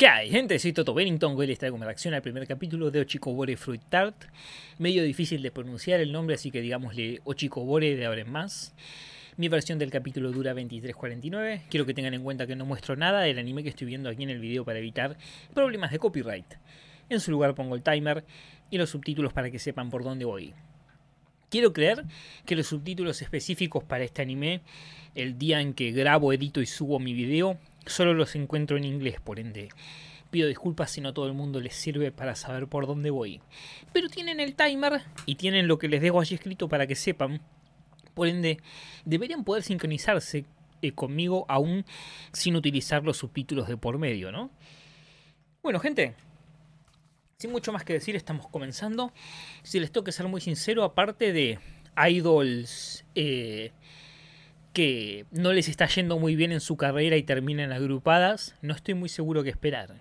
¿Qué hay, gente? Soy Toto Bennington, hoy les traigo una reacción al primer capítulo de Ochikobore Fruit Tart. Medio difícil de pronunciar el nombre, así que digámosle Ochikobore de ahora en más. Mi versión del capítulo dura 23.49. Quiero que tengan en cuenta que no muestro nada del anime que estoy viendo aquí en el video para evitar problemas de copyright. En su lugar pongo el timer y los subtítulos para que sepan por dónde voy. Quiero creer que los subtítulos específicos para este anime, el día en que grabo, edito y subo mi video, Solo los encuentro en inglés, por ende. Pido disculpas si no todo el mundo les sirve para saber por dónde voy. Pero tienen el timer y tienen lo que les dejo allí escrito para que sepan. Por ende, deberían poder sincronizarse eh, conmigo aún sin utilizar los subtítulos de por medio, ¿no? Bueno, gente, sin mucho más que decir, estamos comenzando. Si les tengo que ser muy sincero, aparte de Idols... Eh, que no les está yendo muy bien en su carrera y terminan agrupadas, no estoy muy seguro qué esperar.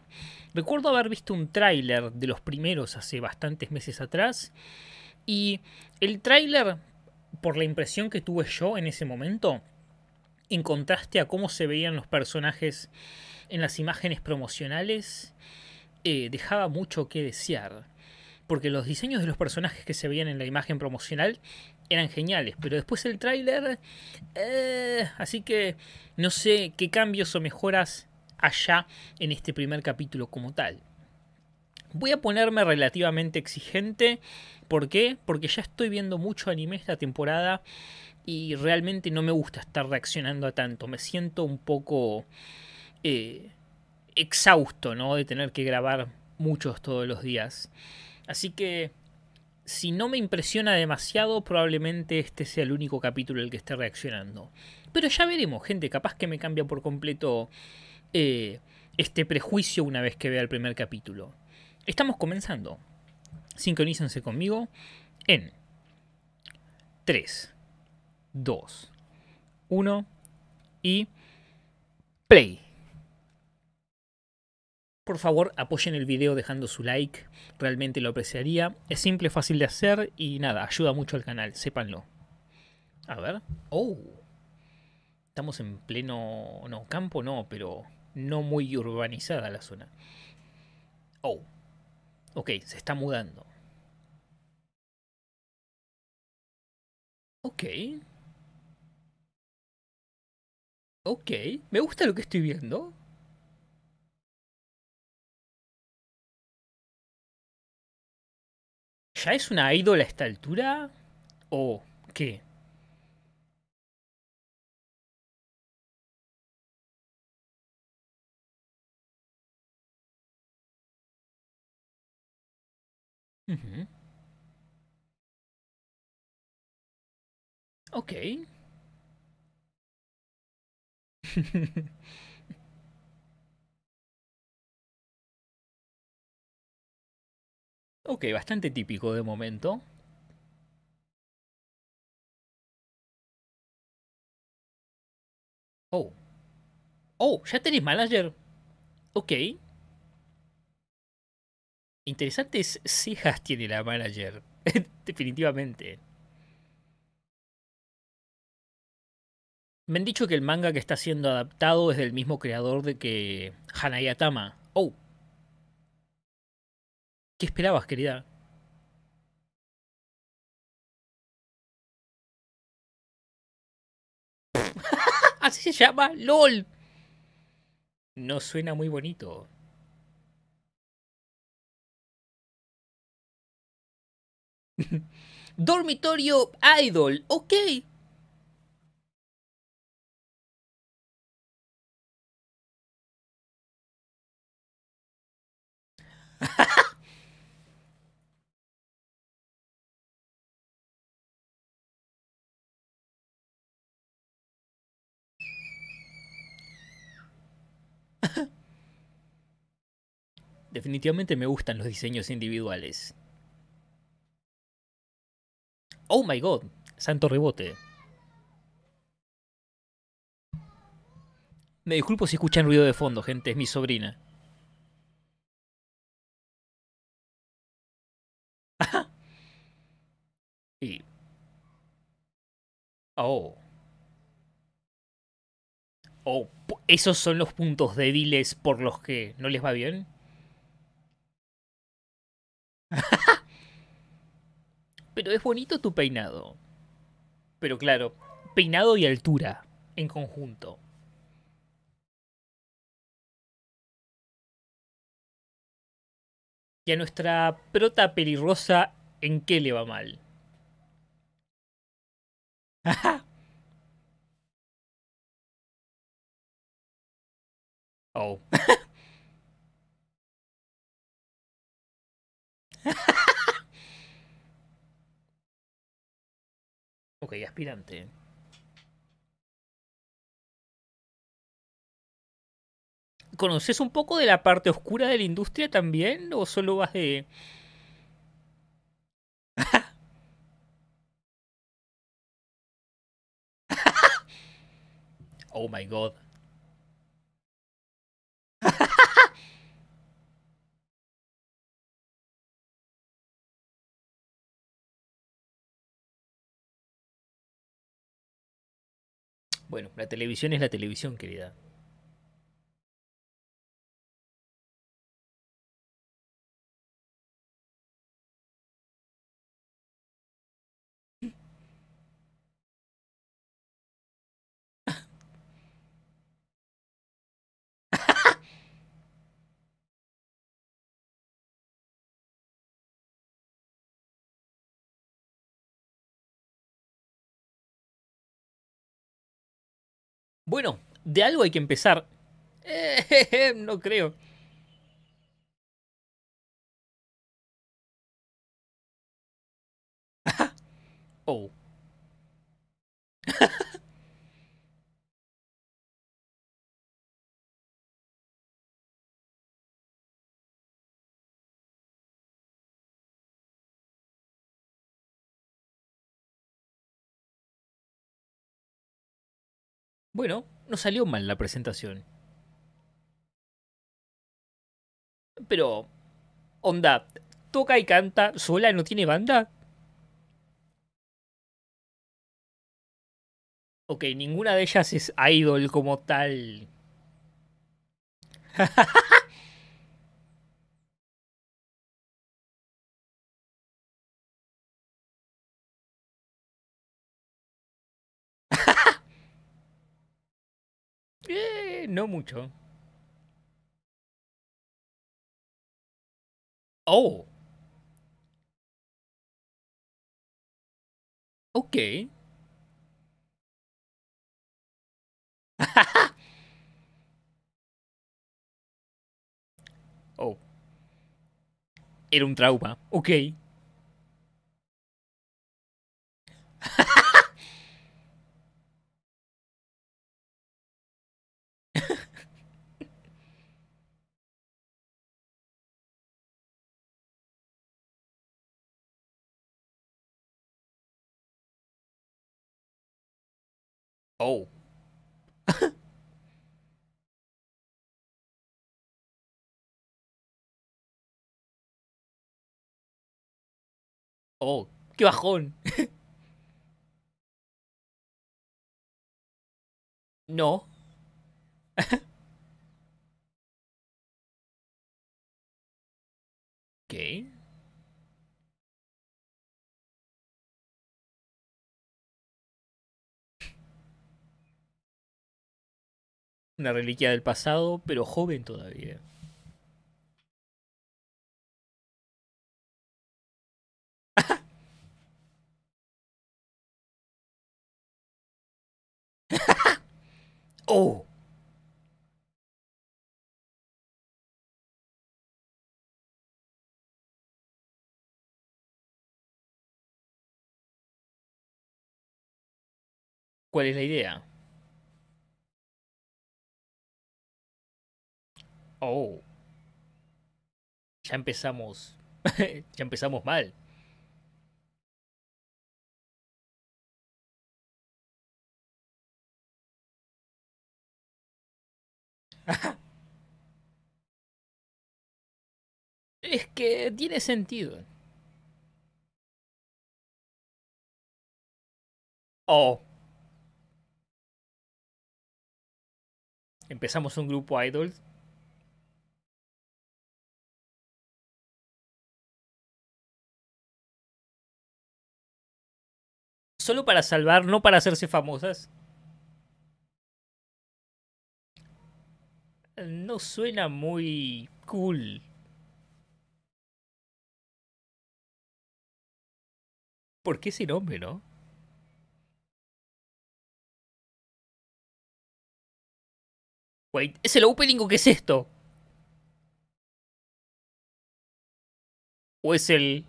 Recuerdo haber visto un tráiler de los primeros hace bastantes meses atrás y el tráiler, por la impresión que tuve yo en ese momento, en contraste a cómo se veían los personajes en las imágenes promocionales, eh, dejaba mucho que desear. Porque los diseños de los personajes que se veían en la imagen promocional eran geniales, pero después el tráiler, eh, así que no sé qué cambios o mejoras allá en este primer capítulo como tal. Voy a ponerme relativamente exigente. ¿Por qué? Porque ya estoy viendo mucho anime esta temporada y realmente no me gusta estar reaccionando a tanto. Me siento un poco eh, exhausto, ¿no? De tener que grabar muchos todos los días. Así que si no me impresiona demasiado, probablemente este sea el único capítulo el que esté reaccionando. Pero ya veremos, gente, capaz que me cambia por completo eh, este prejuicio una vez que vea el primer capítulo. Estamos comenzando. Sincronícense conmigo en 3, 2, 1 y play. Por favor, apoyen el video dejando su like, realmente lo apreciaría. Es simple, fácil de hacer y nada, ayuda mucho al canal, sépanlo. A ver. Oh. Estamos en pleno... No, campo no, pero no muy urbanizada la zona. Oh. Ok, se está mudando. Ok. Ok, me gusta lo que estoy viendo. ¿Ya es una ídola a esta altura? ¿O qué? Ok, bastante típico de momento. Oh. Oh, ya tenés manager. Ok. Interesantes cejas tiene la manager. Definitivamente. Me han dicho que el manga que está siendo adaptado es del mismo creador de que Hanayatama. Oh, ¿Qué esperabas, querida? Así se llama LOL. No suena muy bonito. Dormitorio Idol, okay. Definitivamente me gustan los diseños individuales. Oh my god, santo rebote. Me disculpo si escuchan ruido de fondo, gente, es mi sobrina. Oh. Oh, ¿Esos son los puntos débiles por los que no les va bien? Pero es bonito tu peinado. Pero claro, peinado y altura en conjunto. ¿Y a nuestra prota pelirrosa en qué le va mal? Oh. ok, aspirante. ¿Conoces un poco de la parte oscura de la industria también? ¿O solo vas de.? oh my god. Bueno, la televisión es la televisión, querida. Bueno, de algo hay que empezar. Eh, no creo. oh. Bueno, no salió mal la presentación. Pero, onda, toca y canta sola, no tiene banda. Ok, ninguna de ellas es idol como tal. Eh, no mucho. Oh. Ok. oh. Era un trauma. Okay. Oh. oh, qué bajón. no. ¿Qué? Una reliquia del pasado, pero joven todavía. ¡Oh! ¿Cuál es la idea? Oh. Ya empezamos. ya empezamos mal. es que tiene sentido. Oh. Empezamos un grupo idol... solo para salvar, no para hacerse famosas? No suena muy cool. ¿Por qué ese nombre, no? Wait, ¿es el opening o qué es esto? ¿O es el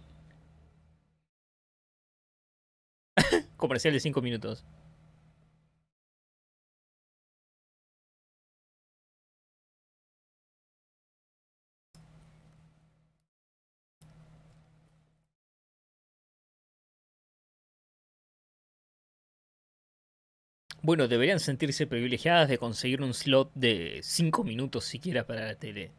comercial de 5 minutos. Bueno, deberían sentirse privilegiadas de conseguir un slot de 5 minutos siquiera para la tele.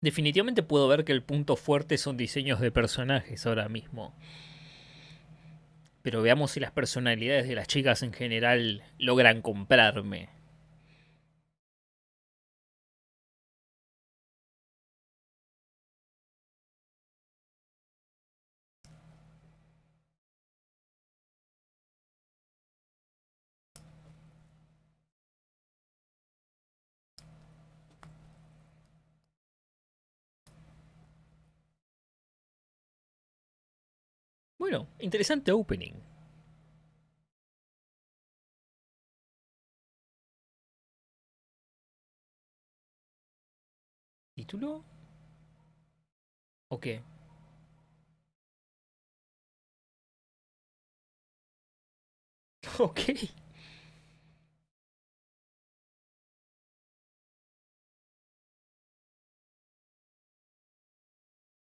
Definitivamente puedo ver que el punto fuerte son diseños de personajes ahora mismo. Pero veamos si las personalidades de las chicas en general logran comprarme. Bueno, interesante opening. ¿Título? ¿O qué? Ok.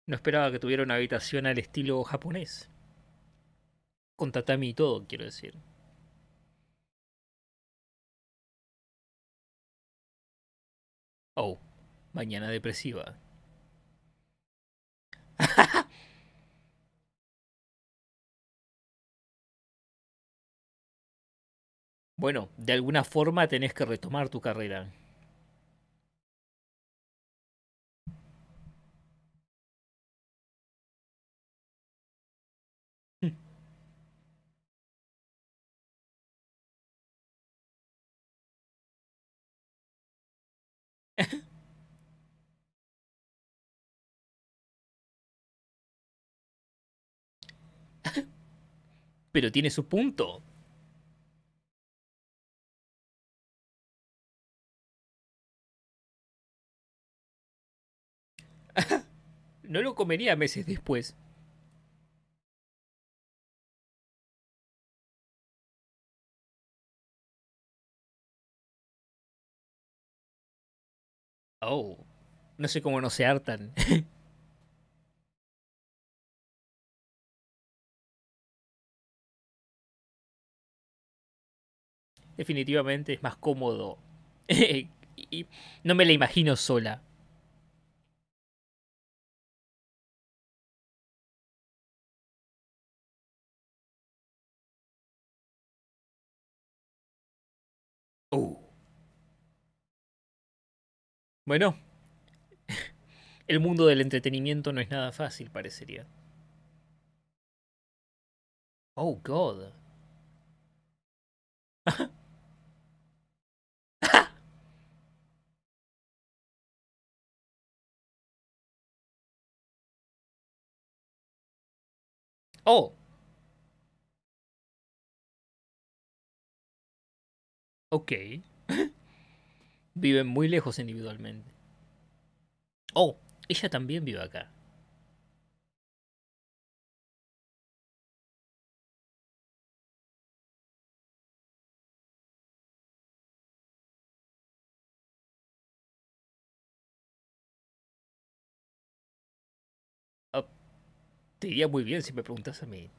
No esperaba que tuviera una habitación al estilo japonés con y todo, quiero decir. Oh, mañana depresiva. bueno, de alguna forma tenés que retomar tu carrera. Pero tiene su punto. no lo comería meses después. Oh, no sé cómo no se hartan. definitivamente es más cómodo. y no me la imagino sola. Uh. Bueno, el mundo del entretenimiento no es nada fácil, parecería. Oh, God. Oh. Ok. Viven muy lejos individualmente. Oh, ella también vive acá. te iría muy bien si me preguntas a mí.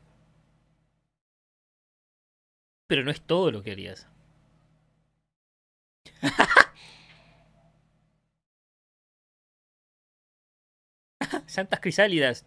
Pero no es todo lo que harías. Santas crisálidas.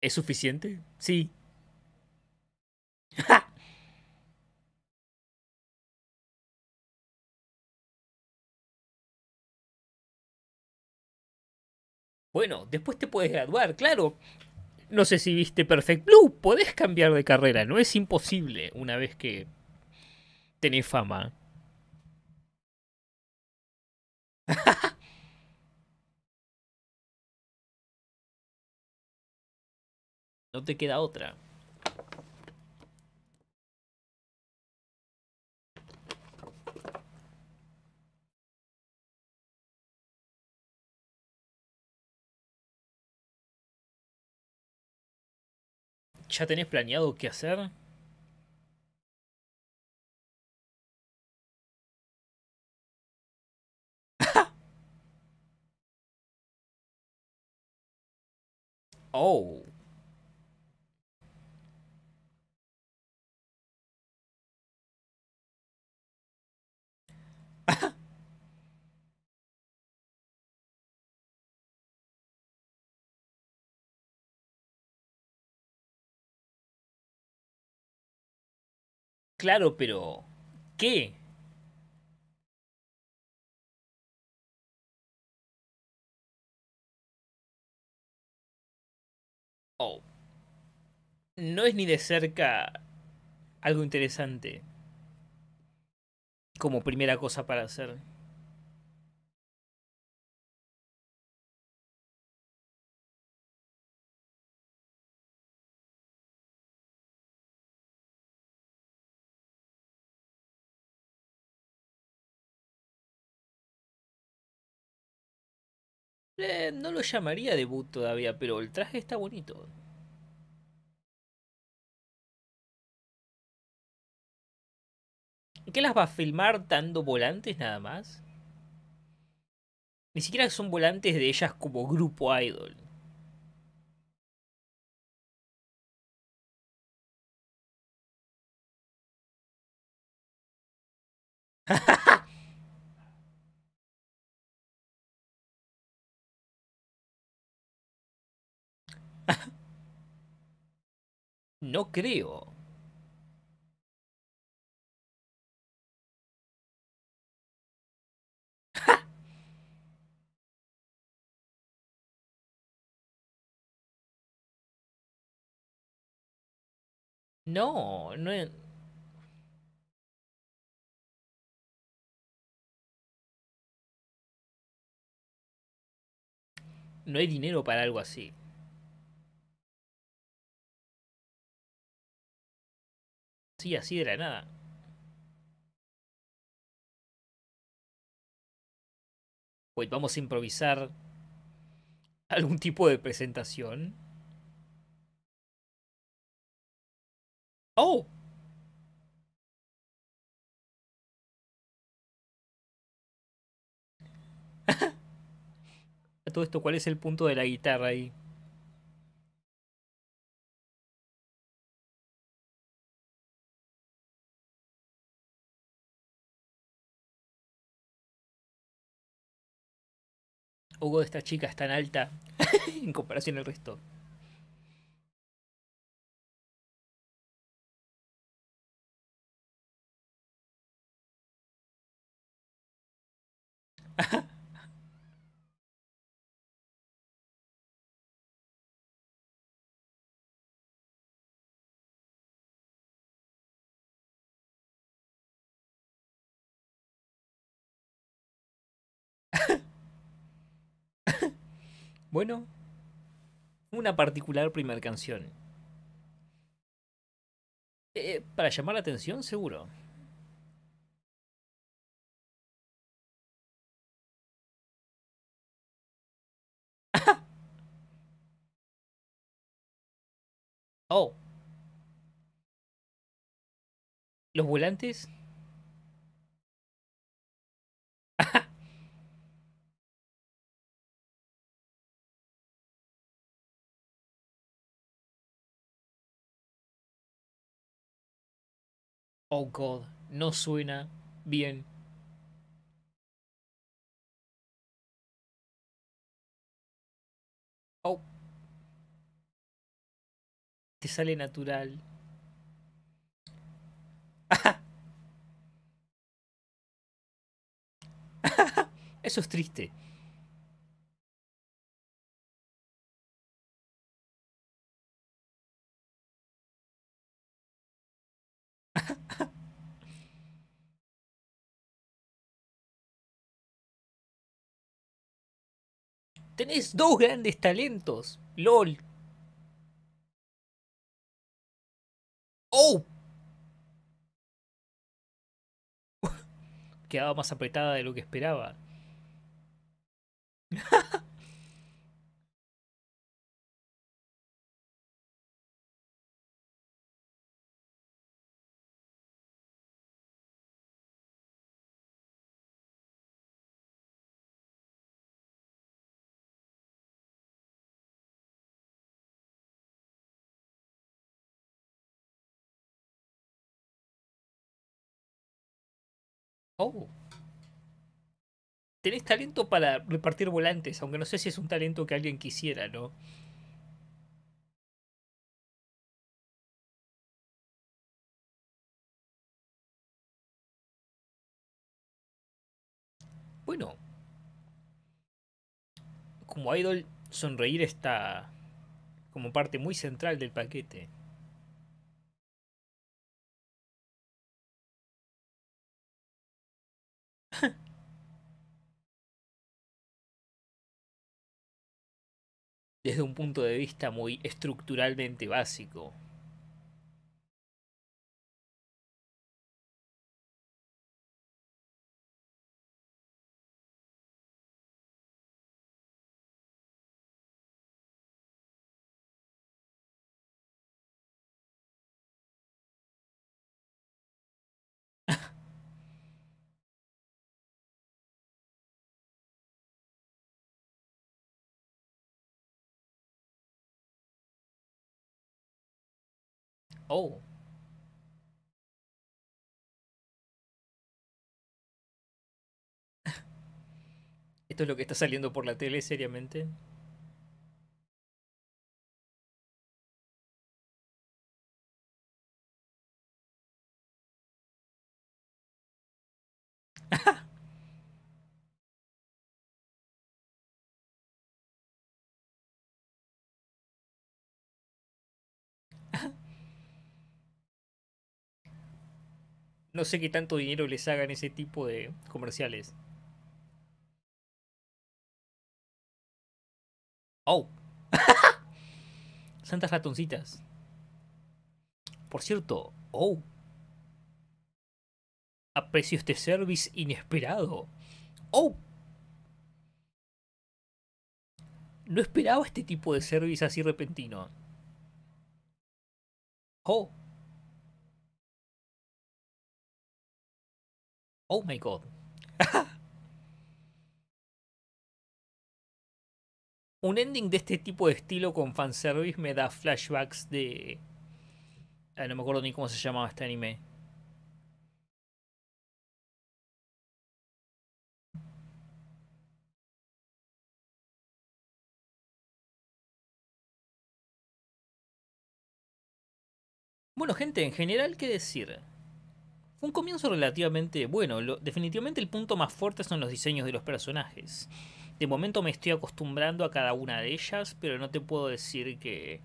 ¿Es suficiente? Sí. Bueno, después te puedes graduar, claro. No sé si viste Perfect Blue, podés cambiar de carrera, no es imposible una vez que tenés fama. No te queda otra. ¿Ya tenés planeado qué hacer? oh. Claro, pero ¿qué? Oh. No es ni de cerca algo interesante como primera cosa para hacer. Eh, no lo llamaría debut todavía, pero el traje está bonito. ¿En qué las va a filmar dando volantes nada más? Ni siquiera son volantes de ellas como grupo idol. no creo. No, no es... No hay dinero para algo así. Sí, así de la nada. Pues vamos a improvisar algún tipo de presentación. Oh. A todo esto, ¿cuál es el punto de la guitarra ahí? Hugo de esta chica es tan alta en comparación al resto. bueno, una particular Primer canción. Eh, para llamar la atención, seguro. Oh. ¿Los volantes? Oh God, no suena bien. Oh. Te sale natural. Eso es triste. Tenés dos grandes talentos. LOL, Oh. Quedaba más apretada de lo que esperaba. Oh. Tenés talento para repartir volantes, aunque no sé si es un talento que alguien quisiera, ¿no? Bueno. Como idol, sonreír está como parte muy central del paquete. desde un punto de vista muy estructuralmente básico, Oh. ¿Esto es lo que está saliendo por la tele seriamente? No sé qué tanto dinero les hagan ese tipo de comerciales. Oh. Santas ratoncitas. Por cierto, oh. Aprecio este service inesperado. Oh. No esperaba este tipo de service así repentino. Oh. Oh my god. Un ending de este tipo de estilo con fanservice me da flashbacks de. Ah, no me acuerdo ni cómo se llamaba este anime. Bueno, gente, en general, ¿qué decir? un comienzo relativamente bueno, definitivamente el punto más fuerte son los diseños de los personajes. De momento me estoy acostumbrando a cada una de ellas, pero no te puedo decir que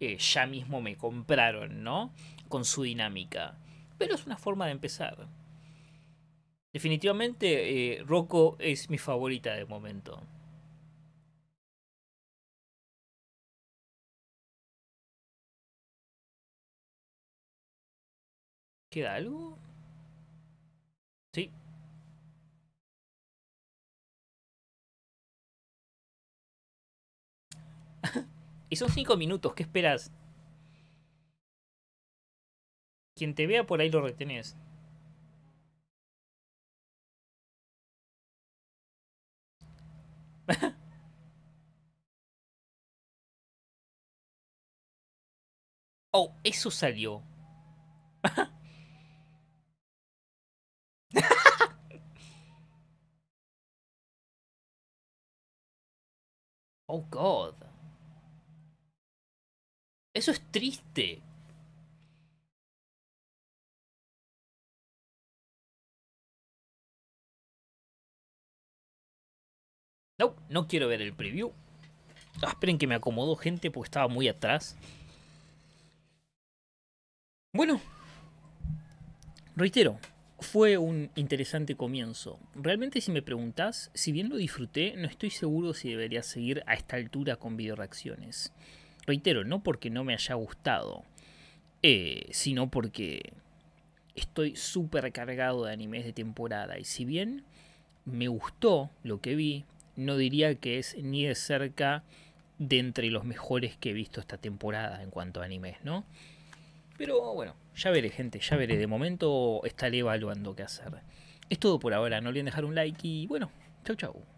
eh, ya mismo me compraron, ¿no? Con su dinámica. Pero es una forma de empezar. Definitivamente eh, Rocco es mi favorita de momento. ¿Queda algo? Sí. y son cinco minutos, ¿qué esperas? Quien te vea por ahí lo retenés. oh, eso salió. Oh, God. Eso es triste. No, no quiero ver el preview. Ah, esperen que me acomodó gente porque estaba muy atrás. Bueno, reitero, fue un interesante comienzo. Realmente si me preguntas, si bien lo disfruté, no estoy seguro si debería seguir a esta altura con videoreacciones. Reitero, no porque no me haya gustado, eh, sino porque estoy súper cargado de animes de temporada y si bien me gustó lo que vi, no diría que es ni de cerca de entre los mejores que he visto esta temporada en cuanto a animes, ¿no? Pero bueno, ya veré, gente, ya veré. De momento estaré evaluando qué hacer. Es todo por ahora. No olviden dejar un like y bueno, chau chau.